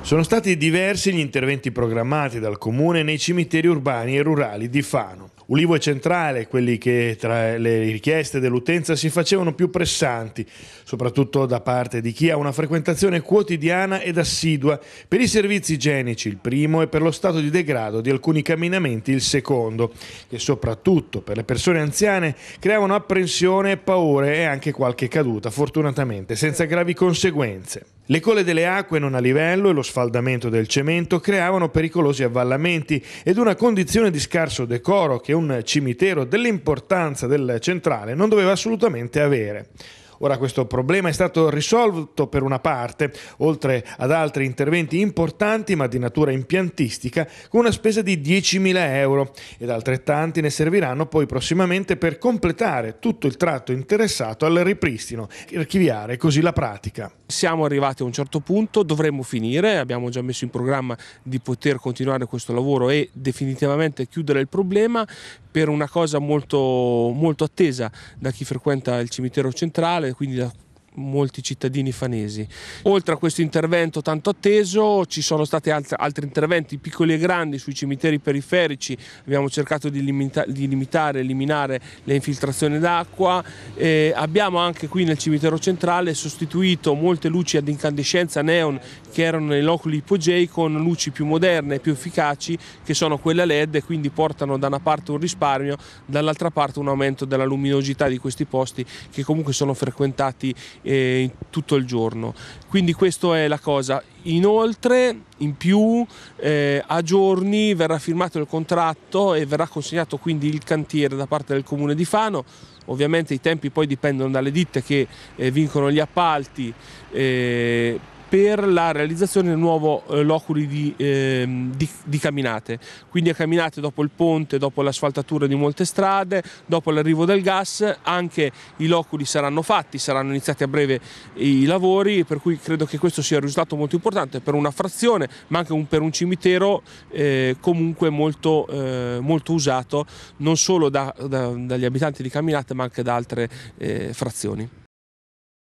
Sono stati diversi gli interventi programmati dal comune nei cimiteri urbani e rurali di Fano. Ulivo e Centrale, quelli che tra le richieste dell'utenza si facevano più pressanti, soprattutto da parte di chi ha una frequentazione quotidiana ed assidua per i servizi igienici il primo e per lo stato di degrado di alcuni camminamenti il secondo, che soprattutto per le persone anziane creavano apprensione, paure e anche qualche caduta, fortunatamente senza gravi conseguenze. Le colle delle acque non a livello e lo sfaldamento del cemento creavano pericolosi avvallamenti ed una condizione di scarso decoro che un cimitero dell'importanza del centrale non doveva assolutamente avere. Ora questo problema è stato risolto per una parte, oltre ad altri interventi importanti ma di natura impiantistica, con una spesa di 10.000 euro ed altrettanti ne serviranno poi prossimamente per completare tutto il tratto interessato al ripristino e archiviare così la pratica. Siamo arrivati a un certo punto, dovremmo finire, abbiamo già messo in programma di poter continuare questo lavoro e definitivamente chiudere il problema per una cosa molto, molto attesa da chi frequenta il cimitero centrale, quindi da molti cittadini fanesi. Oltre a questo intervento tanto atteso ci sono stati altri interventi piccoli e grandi sui cimiteri periferici, abbiamo cercato di, limita- di limitare, eliminare le infiltrazioni d'acqua, eh, abbiamo anche qui nel cimitero centrale sostituito molte luci ad incandescenza neon che erano nei loculi ipogei con luci più moderne e più efficaci che sono quelle LED e quindi portano da una parte un risparmio, dall'altra parte un aumento della luminosità di questi posti che comunque sono frequentati eh, tutto il giorno. Quindi questa è la cosa. Inoltre, in più, eh, a giorni verrà firmato il contratto e verrà consegnato quindi il cantiere da parte del comune di Fano. Ovviamente i tempi poi dipendono dalle ditte che eh, vincono gli appalti eh, per la realizzazione del nuovo eh, loculi di, eh, di, di, camminate, quindi a camminate dopo il ponte, dopo l'asfaltatura di molte strade, dopo l'arrivo del gas, anche i loculi saranno fatti, saranno iniziati a breve i lavori, per cui credo che questo sia un risultato molto importante per una frazione, ma anche un, per un cimitero eh, comunque molto, eh, molto, usato non solo da, da, dagli abitanti di camminate, ma anche da altre eh, frazioni.